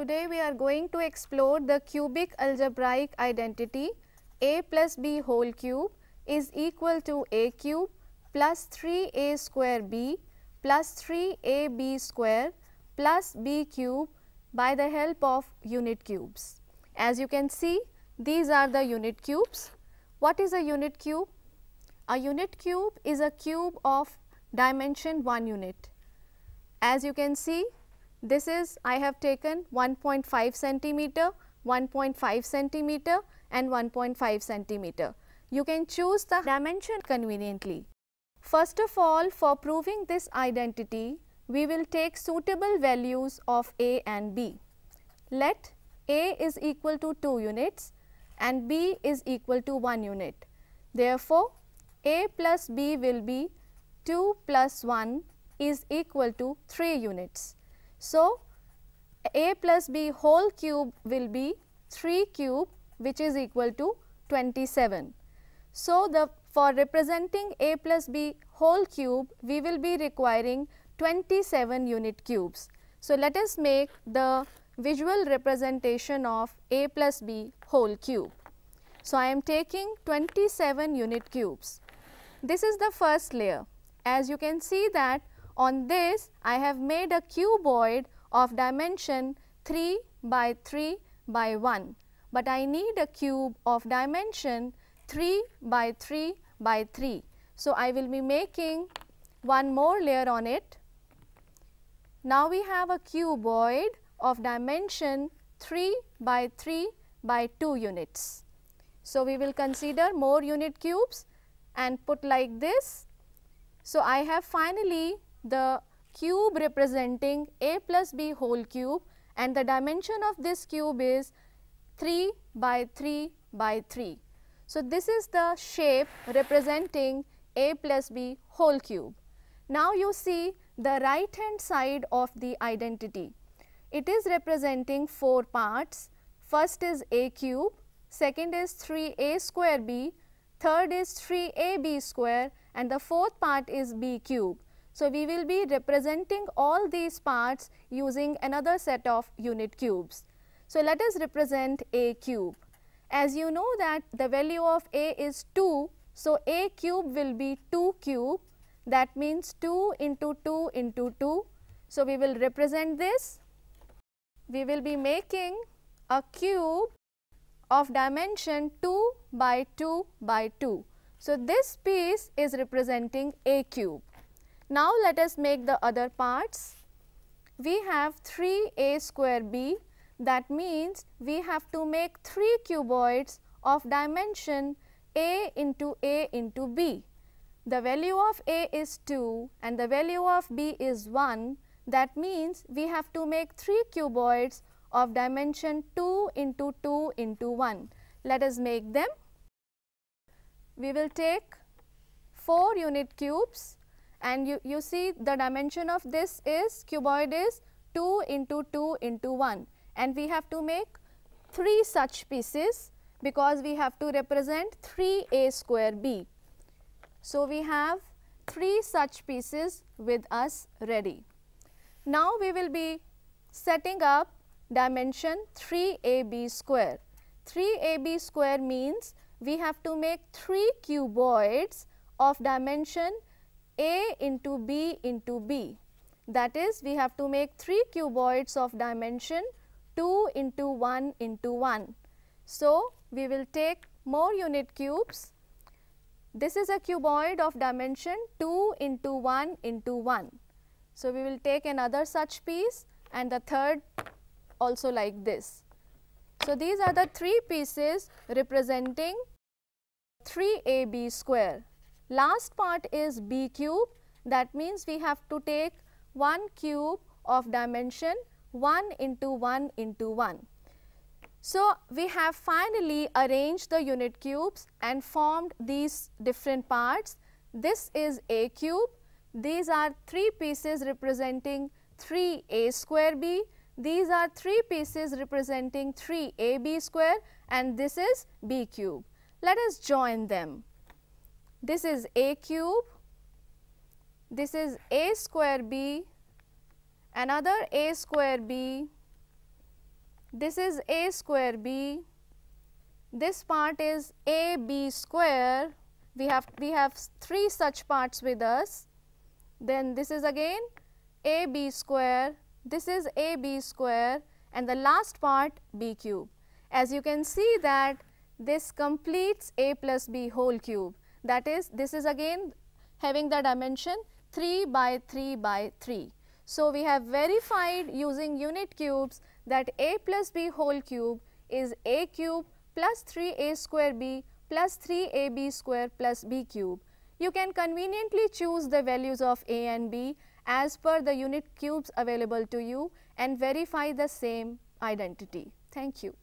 Today we are going to explore the cubic algebraic identity a plus b whole cube is equal to a cube plus 3a square b plus 3ab square plus b cube by the help of unit cubes. As you can see, these are the unit cubes. What is a unit cube? A unit cube is a cube of dimension 1 unit. As you can see, this is I have taken 1.5 centimeter, 1.5 centimeter and 1.5 centimeter. You can choose the dimension conveniently. First of all, for proving this identity, we will take suitable values of A and B. Let A is equal to 2 units and B is equal to 1 unit. Therefore, A plus B will be 2 plus 1 is equal to 3 units. So, a plus b whole cube will be 3 cube which is equal to 27. So, the for representing a plus b whole cube we will be requiring 27 unit cubes. So, let us make the visual representation of a plus b whole cube. So, I am taking 27 unit cubes. This is the first layer. As you can see that on this, I have made a cuboid of dimension 3 by 3 by 1, but I need a cube of dimension 3 by 3 by 3. So, I will be making one more layer on it. Now, we have a cuboid of dimension 3 by 3 by 2 units. So, we will consider more unit cubes and put like this. So, I have finally the cube representing a plus b whole cube and the dimension of this cube is 3 by 3 by 3. So, this is the shape representing a plus b whole cube. Now, you see the right hand side of the identity. It is representing four parts. First is a cube, second is 3a square b, third is 3ab square and the fourth part is b cube. So, we will be representing all these parts using another set of unit cubes. So, let us represent A cube. As you know that the value of A is 2, so A cube will be 2 cube that means 2 into 2 into 2. So, we will represent this. We will be making a cube of dimension 2 by 2 by 2. So, this piece is representing A cube. Now, let us make the other parts. We have 3a square b that means we have to make 3 cuboids of dimension a into a into b. The value of a is 2 and the value of b is 1 that means we have to make 3 cuboids of dimension 2 into 2 into 1. Let us make them. We will take 4 unit cubes and you, you see the dimension of this is cuboid is 2 into 2 into 1 and we have to make 3 such pieces because we have to represent 3a square b. So, we have 3 such pieces with us ready. Now, we will be setting up dimension 3ab square. 3ab square means we have to make 3 cuboids of dimension a into B into B. That is, we have to make three cuboids of dimension 2 into 1 into 1. So, we will take more unit cubes. This is a cuboid of dimension 2 into 1 into 1. So, we will take another such piece and the third also like this. So, these are the three pieces representing 3ab square. Last part is b cube that means we have to take 1 cube of dimension 1 into 1 into 1. So, we have finally arranged the unit cubes and formed these different parts. This is a cube. These are 3 pieces representing 3 a square b. These are 3 pieces representing 3 ab square and this is b cube. Let us join them. This is a cube, this is a square b, another a square b, this is a square b, this part is a b square, we have, we have three such parts with us, then this is again a b square, this is a b square and the last part b cube. As you can see that this completes a plus b whole cube that is, this is again having the dimension 3 by 3 by 3. So, we have verified using unit cubes that a plus b whole cube is a cube plus 3a square b plus 3ab square plus b cube. You can conveniently choose the values of a and b as per the unit cubes available to you and verify the same identity. Thank you.